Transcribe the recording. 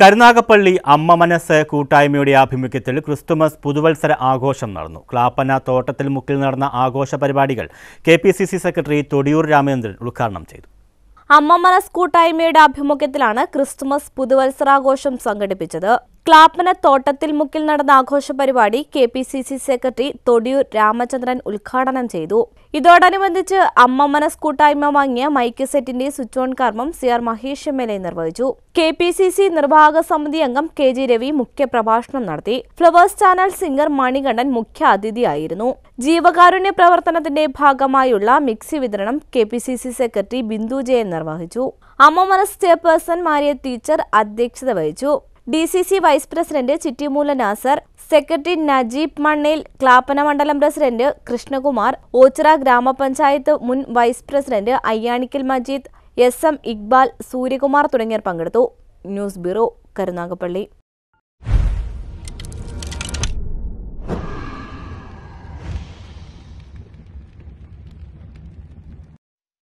കരുനാഗപ്പള്ളി അമ്മ മനസ്സ് കൂട്ടായ്മയുടെ ആഭിമുഖ്യത്തിൽ ക്രിസ്തുമസ് പുതുവത്സര ആഘോഷം നടന്നു ക്ലാപ്പന തോട്ടത്തിൽ മുക്കിൽ നടന്ന ആഘോഷ പരിപാടികൾ K P C C secretary Thodiyur Ramachandran ഉദ്ഘാടനം ചെയ്തു അമ്മ മനസ് കൂട്ടായ്മയുടെ ആഭിമുഖ്യത്തിലാണ് ക്രിസ്തുമസ് പുതുവത്സരാഘോഷം സംഘടിപ്പിച്ചത് ക്ലാപ്പന തോട്ടത്തിൽ മുക്കിൽ നടന്ന ആഘോഷ പരിപാടി K P C C secretary Thodiyur Ramachandran ഉദ്ഘാടനം ചെയ്തു ഇതോടനുബന്ധിച്ച് അമ്മ മനസ് കൂട്ടായ്മ വാങ്ങിയ മൈക്ക് സെറ്റിന്റെ സ്വിച്ച് ഓൺ കർമ്മം C R Mahesh M L A നിർവഹിച്ചു കെ പി സി സി നിർവാഹക സമിതി അംഗം കെ ജി രവി മുഖ്യപ്രഭാഷണം നടത്തി ഫ്ലവേഴ്സ് ചാനൽ സിംഗർ മണികണ്ഠൻ മുഖ്യ അതിഥിയായിരുന്നു ജീവകാരുണ്യ പ്രവർത്തനത്തിന്റെ ഭാഗമായുള്ള മിക്സി വിതരണം K P C C secretary Bindu Jayan നിർവഹിച്ചു അമ്മ മനസ് ചെയർപേഴ്സൺ മാരിയ ടീച്ചർ അധ്യക്ഷത വഹിച്ചു D C C vice president Chittimoola Nasar secretary Najeeb Mannel Clappana മണ്ഡലം പ്രസിഡന്റ് കൃഷ്ണകുമാർ ഓച്ചിറ ഗ്രാമപഞ്ചായത്ത് മുൻ vice president Ayyanikkal Majeed S M Iqbal Suryakumar തുടങ്ങിയവർ പങ്കെടുത്തു ന്യൂസ് ബ്യൂറോ കരുനാഗപ്പള്ളി